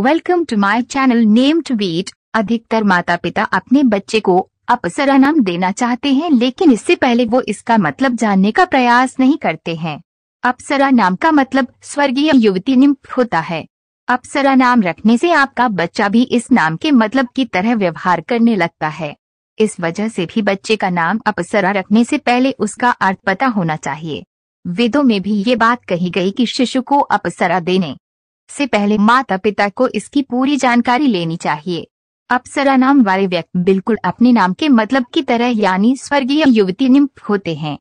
welcome to my channel name to beat अधिकतर माता पिता अपने बच्चे को अपसरा नाम देना चाहते हैं लेकिन इससे पहले वो इसका मतलब जानने का प्रयास नहीं करते हैं अपसरा नाम का मतलब स्वर्गीय युवती निम्प होता है अपसरा नाम रखने से आपका बच्चा भी इस नाम के मतलब की तरह व्यवहार करने लगता है इस वजह से भी बच्चे का नाम अपसरा रखने से पहले उसका अर्थ पता होना चाहिए वेदों में भी ये बात कही गई कि शिशु को अपसरा देने से पहले माता पिता को इसकी पूरी जानकारी लेनी चाहिए अप्सरा नाम वाले व्यक्ति बिल्कुल अपने नाम के मतलब की तरह यानी स्वर्गीय युवती निम्फ होते हैं